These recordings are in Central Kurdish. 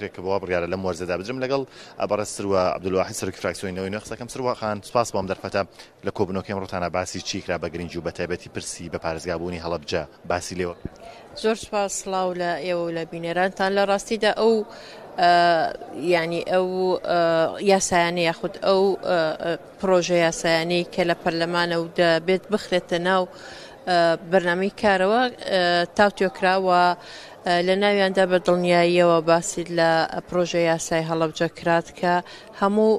بکرێت کە بۆ بڕیاە لەم وەرزەدا بجم لەگەڵ ئەبڕە سروە عبدلوواحی سرک فراکسیۆنەوەی نەخسەکەم سروەخان سپاس بام دەرفەتە لە کۆبنۆکەم ڕۆتانە باسی چیکرا بە گرنج و بەتیبەتی پرسی بە پارێزگابوونی هەڵبجە باسی لێوە. زۆر سپاس سلااو لە ئێوە لە بینێرانتان لە ڕاستیدا ئەو ینی ئەو یاسایانی یاخود ئەو پرۆژە یاسایانی کە لە پەرلەمانە و دەبێت بخرێتە ناو بەرنامی کارەوە تاوتێکراوە لە ناویاندا بەدڵنیاییەوە باسیید لە پرۆژه یاسای هەڵەبجە کرات کە هەموو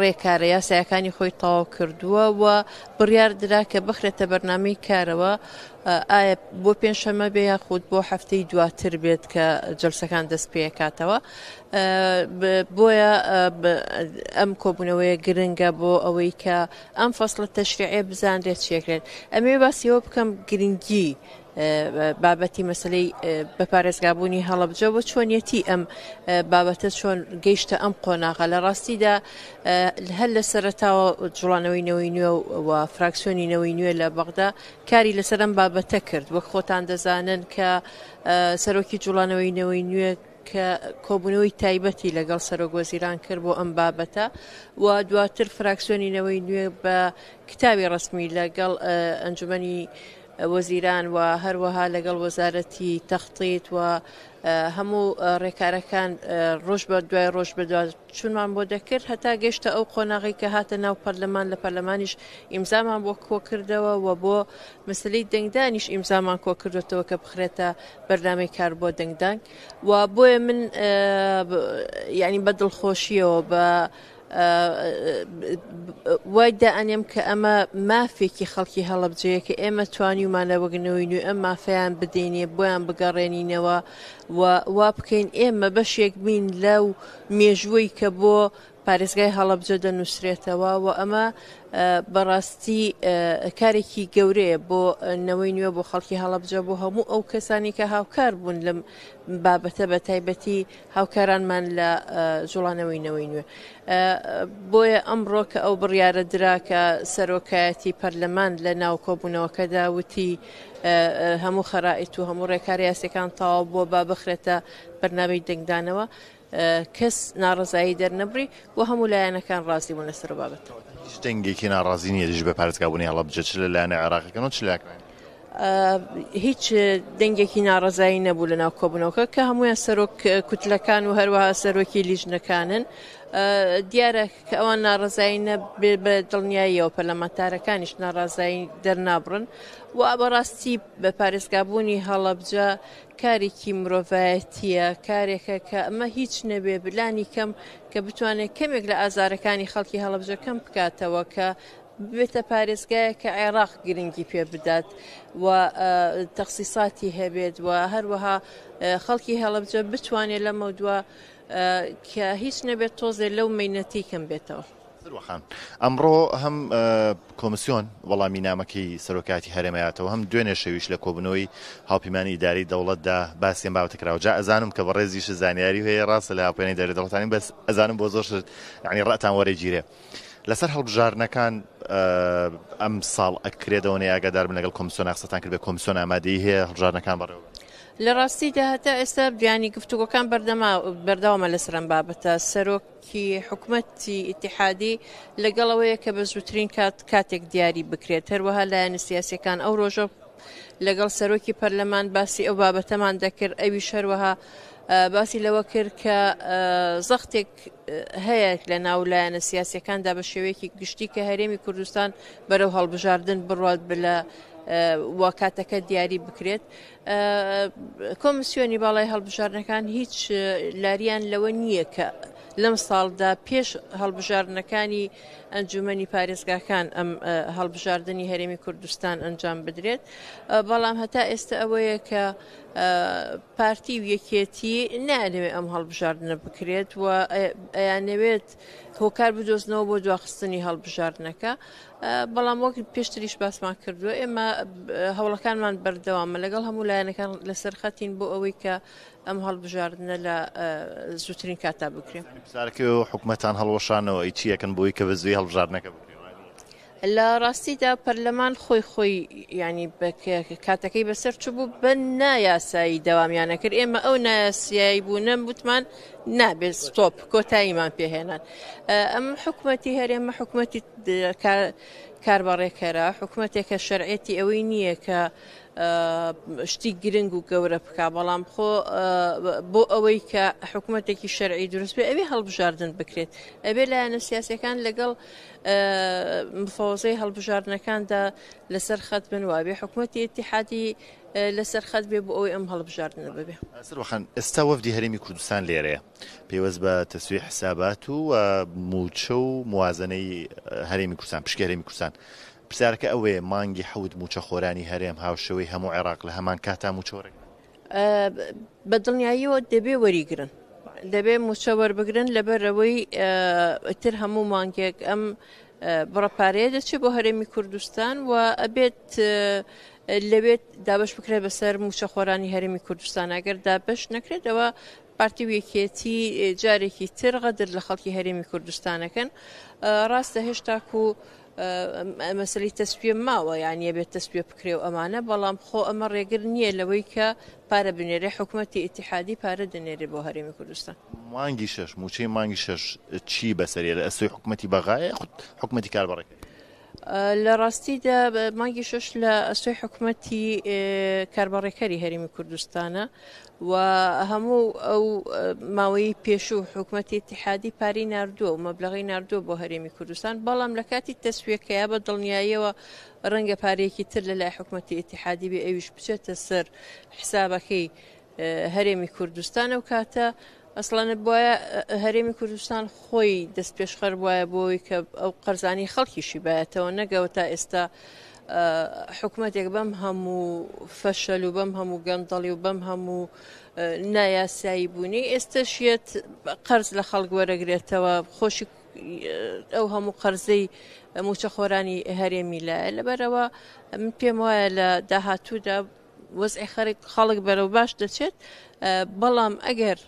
ڕێکارە یاسایەکانی خۆی تەواو کردووە و بڕیار درا کە بخرێتە بەرنامی کارەوە ئایا بۆ پێنجشەمە بێ یاخود بۆ هەفتەی دواتر بێت کە جلسەکان دەست پێکاتەوە بۆیە ئەم کۆبوونەوەیە گرنگە بۆ ئەوەی کە ئەم فەصلە تەشریعێ بزانرێت چێکرێت ئەمێ باسیەوە بکەم گرنگی بابەتی مەسلەی بەپارێزگابوونی هەڵەبجەوە چۆنیەتی ئەم بابەتە چۆن گەیشتە ئەم قۆناغ بخە لە ڕاستیدا هەل لە سەرتاوە جوڵانەوەینەوەی نوێ و فراکسیۆنینەوەی نوێ لە بەغدا کاری لەسەرم بابەتە کرد وەک خۆتان دەزانن کە سەرۆکی جوڵانەوەینەوەی نوێ کە کۆبوونەوەی تایبەتی لەگەڵ سەرۆگۆزیران کرد بۆ ئەم بابەتە و دواتر فراکسیۆنینەوەی نوێ بە کتابی ڕسمی لەگەڵ ئەنجومی وەزیران و هەروەها لەگەڵ وەزارەتی تەختیت و هەموو ڕێکارەکان ڕۆژ بە دوای ڕۆژ بەدوات چونمان بۆ دەکرد هەتا گەشتە ئەو قۆناغی کە هاتە ناو پەرلەمان لە پەرلەمانیش ئیمزامان بۆ کۆ کردەوە و بۆ مسلەی دەنگدانیش ئیمزامان کۆ کردوێتەوە کە بخرێتە بەرنامی کار بۆ دەنگدانگ و بۆیە من ینی بە دڵخۆشیەوە بە وای دا ئەنیم کە ئەمە مافێکی خەڵکی هەڵبجەیە کە ئێمە توانی ومانەوەگنەوەی نوێ ئەم مافەیان بدەینێ بۆیان بگەڕێنینەوە وا بکەین ئێمە بەشێک بین لەو مێژووی کە بۆ پارێزگای هەڵەبجە دەنووسرێتەوە و ئەمە بەڕاستی کارێکی گەورەیە بۆ نەوەی نوێ بۆ خەڵکی هەڵەبجە بۆ هەموو ئەو کەسانی کە هاوکار بوون لەم بابەتە بە تایبەتی هاوکارانمان لە جوڵانەوەی نەوەی نوێ بۆیە ئەمڕۆ کە ئەو بڕیاە دراکە سەرۆکایەتی پەرلەمان لە ناوکۆبوونەوەکەدا وتی هەموو خەرائیت و هەموو ڕێکاری یاسەکان تاوا بۆ با بخرێتە بەرناوی دەنگدانەوە کەس ناڕزایی دەرنەبری بۆ هەموو لایەنەکان ڕاستی بوون لەسەر بابەت دەنگێکی ناڕازی نیە لەژ بە پارێزگابوونی هەڵە بجە چ لە لایەنە عراقەکەن و چلاکان هیچ دەنگێکی ناڕزایی نەبوو لە ناو کۆبنەوەکە کە هەمویان سەرۆک کوتلەکان و هەروەها سەرۆکی لیژنەکانن دیارە کە ئەوان ناڕزایینە بێ بە دڵنیاییەوە پەلەمەتارەکانیش ناڕازایی دەرنابڕن و بەڕاستی بە پارێزگابوونی هەڵەبجە کارێکی مرۆڤایەتیە کارێکە کە ئەمە هیچ نەبێ بلانی کەم کە بتوانێت کەمێک لە ئازارەکانی خەڵکی هەڵەبجەکەم بکاتەوە کە بێتە پارێزگایە کە عێراق گرنگی پێ بدات و تەخصیصاتی هەبێت و هەروەها خەڵکی هەڵەبجە بتوانێت لەمە دووە کە هیچ نەبێت تۆزێ لەو مینەتی کەم بێتەوە. خان ئەمڕۆ هەم کۆمسیۆن وەڵامی نامەکەی سەرۆکاتی هەرێمایاتەوە هەم دوێنێ شەویش لە کۆبنەوەی هاوپیمانی داری دەوڵەتدا باسیێن باوتەکراوجا ئەزانم کە بە ڕێزیش زانیاری هەیە ڕاستە لە هاپێنەی دەری دەڵتانی بەس ئەزانم بۆ زۆر ینی ڕەتان وەرەگیرێ. لەسەر هەڵبژارنەکان ئەم ساڵ ئەکرێتەوە یاگەدار من لەگەڵ کۆمسیۆن ناخسەتان کرد بە کۆمسیۆن ئامادەی هەیە هەڵژارنەکان بەڕێوە. لە ڕاستیدا هەتا ئێستا بیانی گفتوگۆکان بەردەما بەرداوامە لەسرم بابەتە سەرۆکی حکوومەتی ئتیحادی لەگەڵەوەیە کە بە زووترین کات کاتێک دیاری بکرێت هەروەها لایەن سیاسەکان ئەو ڕۆژە لەگەڵ سەرۆکی پەرلەمان باسی ئەو بابەتەمان دەکرد ئەوی شەروەها باسی لەوە کرد کە زەختێک هەیە لە ناو لایەنە سیاسەکاندا بە شێوەیەکی گشتی کە هەرێمی کوردستان بەرەو هەڵبژاردن بڕات لە واکاتەکە دیاری بکرێت کۆمسیۆنی باڵای هەڵبژارنەکان هیچ لاریان لەوە نییە کە لەم ساڵدا پێش هەڵبژاردنەکانی ئەنجومنی پارێزگاکان ئەم هەڵبژاردننی هەرێمی کوردستان ئەنجام بدرێت بەڵام هەتا ئێستا ئەوەیە کە پارتی و یەکێتی نانەوێ ئەم هەڵبژاردنە بکرێت و ئەیانەوێت هۆکار بدۆستنەوە بۆ دواخستنی هەڵبژاردنەکە بەڵام وەک پێشتریش باسمان کردووە ئێمە هەوڵەکانمان بەردەوامە لەگەڵ هەموو لایەنەکان لەسەر خەتین بۆ ئەوەی کە ئەم هەڵبژاردنە لە زووترین کاتا بکرێن حکوومەتان هەڵۆشانەوە ئەی چیەکەن بۆی کە بەزی هەڵبژاردنەکە بکرێن لە ڕاستیدا پەرلەمان خۆی خۆی ینی کاتەکەی بەسەر چ بوو بە نایاسایی دەوامیانە کرد ئێمە ئەو نایاسیایی بوونە وتمان نابێت ستۆپ کۆتاییمان پێهێنان ئەم حکوومەتی هەرێمە حکوومەتی کاربڕێکەرە حکوومەتێکە شەرعێتی ئەوەی نییە کە شتی گرنگ و گەورە بکە بەڵام خۆ بۆ ئەوەی کە حکوومەتێکی شەرعی دروست بێ ئەوێ هەڵبژاردن بکرێت ئەبێ لایەنە سیاسەکان لەگەڵ مفۆزەی هەڵبژاردنەکاندا لەسەر خەت بن وابێ حکوومەتی اتحادی لەسەر خەت بێ بۆ ئەوی ئەم هەڵبژاردنە ببێ سەرخان ئێستا وەفدی هەرمی کوردستان لێرەیە پێوەست بە تەسوی حسابات و موچە و موازنەی هەرێمی کوردستان پشکێرەمی کوردستان پرسیارەکە ئەوەیە مانگی حەوت موچەخۆرانی هەرێم هاوشەوەی هەموو عێراق لە هەمان کاتا موچۆرێک بە دڵنیاییەوە دەبێ وەریگرن دەبێ موچە وەربگرن لەبەرەوەی تر هەموو مانگێک ئەم بڕەپارەیە دەچێت بۆ هەرێمی کوردستان و ئەبێت لەوێت دابش بکرێت بەسەر موچە خۆرانی هەرمی کوردستان ئەگەر دابش نەکرێتەوە پارتی وەکێتی جارێکی تر غەدر لە خەڵکی هەرێمی کوردستانەکەن ڕاستە هێشتاکو و مەسلی تەسپێ ماوە یانە بێت تەسپێ بکرێ و ئەمانە بەڵام خۆ ئەمە ڕێگر نییە لەوەی کە پارە بنێرە حکوومەتتی ئتحادی پارە دەنێرێ بۆ هەرێمی کوردستان مانگی شش موچەی مانگی شش چی بەسەرێ لە ئەسوی حکوومەتتی بەغایە حکوومەتتی کاربڕێک لە ڕاستیدا مانگی شش لە ئەسوی حکوومەتی کاربڕێکاری هەرمی کوردستانە و هەموو ئەو ماوەی پێشوو حکوومەتی تحادی پاری نردووە و مەبلغی نردووە بۆ هەرێمی کوردستان بەڵام لە کاتی تەسوێکەیە بە دڵنیاییەوە ڕەنگە پارێکی تر لە لای حکوومەتی ئتحادی بێ ئەویش بچێتە سەر حسابەکەی هەرێمی کوردستانە و کاتە ئەسڵەنە بواە هەرێمی کوردستان خۆی دەست پێشخەر وایە بۆی کە ئەو قەرزانی خەڵکیشی باەتەوە نەگەوە تا ئێستا حکوومەتێک بەم هەموو فەشەل و بەم هەموو گەندەڵی و بەم هەموو نایاسایی بوونی ئێستا شێت قەرز لە خەڵک وەرەگرێتەوە خۆشی ئەو هەموو قەرزەی موچەخۆرانی هەرێمی لایە لەبەرەوە من پێم وایە لە داهاتوودا وەزعی خەرێک خەڵک بەرەو باش دەچێت بەڵام ئەگەر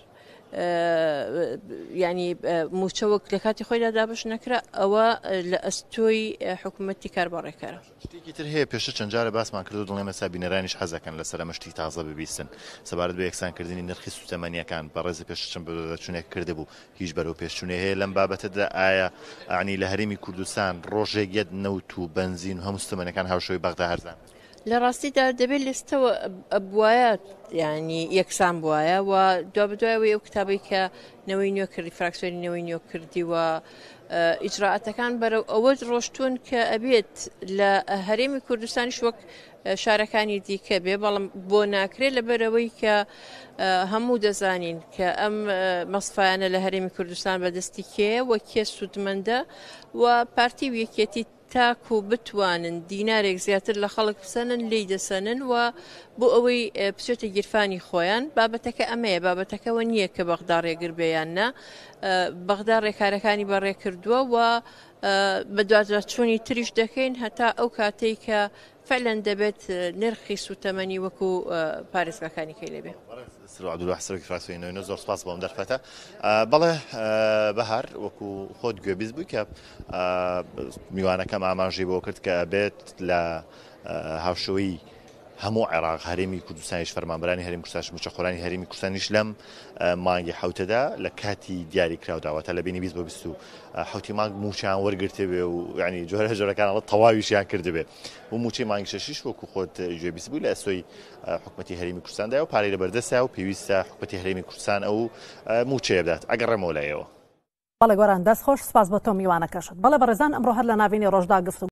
ینی موچەوەک لە کاتی خۆیدا دابش نەکرا ئەوە لە ئەستۆی حکوومەتی کاربارڕێکەکەرە شتێکی تر هەیە پێش چەندجارە باسمان کردو دڵێن لەسا بینەرانیش حەزەکەن لەسەر مەشتی تازە ببیستن سەبارەت بە یەکسانکردنی نرخی سوتەمەنیەکان بە ڕێزی پێشچم بچونێک کرده بوو هیچ بەرەو پێشچونێ هەیە لەم بابەتەدا ئایا ئانی لە هەرمی کوردستان ڕۆژێک یەت نەوت و بنزین و هەموو سوتەمەنەکان هاوشەوەی بەغدا هەرزان لە ڕاستیدا دەبێت لێستەوە بواە ینی یەکسان بواە و دو بدوایەوە ئەو کتابی کە نەوەی نوێ کردی فراکسۆرینەوەی نوێ کردیوە ئیجرراعەتەکان بەرەو ئەوە ڕۆشتون کە ئەبێت لە هەرێمی کوردستانی شوەک شارەکانی دیکە بێ بەڵام بۆ ناکرێت لەبەرەوەی کە هەموو دەزانین کە ئەم مەسفایانە لە هەرێمی کوردستان بەدەستی کێ وە کێ سوودمەندە و پارتی و یەکێتی تاکو بتوانن دینارێک زیاتر لە خەڵک بسەنن لی دەسەنن و بۆ ئەوەی پسێتە گیرفانی خۆیان بابەتەکە ئەمەیە بابەتەکەەوە نییە کە بەغدا ڕێگربیاننا بەغدا ڕێکارەکانی بەڕێ کردووە و بە دوازە چوونی تریش دەکەین هەتا ئەو کاتێک کە فەلەن دەبێت نرخی سوتەمەنی وەکو پارێزگەکانی کەی لەبێت. عبدولحسرکفراسینەوە زۆر سپاس بۆم دەرفەتە بەڵێ بەهار وەکو خۆت گوێبیز بووی کە میوانەکەم ئاماژی بۆ کرد کە بێت لە هاوشەوەی هەموو عێراق هەرێمی کوردستانیش فەرمانبرانی هەرمی کوردستانش مچەخۆرانی هەرمی کوردستانیش لەم مانگی حوتەدا لە کاتی دیاری کراوداوە تا لە بینی 20 بە 20 حوتی مانگ موچیان وەرگرتێ بێ و ینی جۆرە جۆرەکان لە تەواویشیان کردبێ و موچی مانگ شەشیش وەکو خۆت گوێبیست بوو لە ئەسۆی حکومەتی هەرمی کوردستاندا و پارەی لە بەردەسا و پێویستە حکومەتی هەرمی کوردستان ئەو موچەیە بدات ئەگەر ڕەمەولایەوە. بەڵێ گۆران دەستخۆش سپاس بە تۆ میوانەکەشت بەڵە بەڕێزان ئەمڕۆ هەر لە ناوینی ڕۆژدا گفتو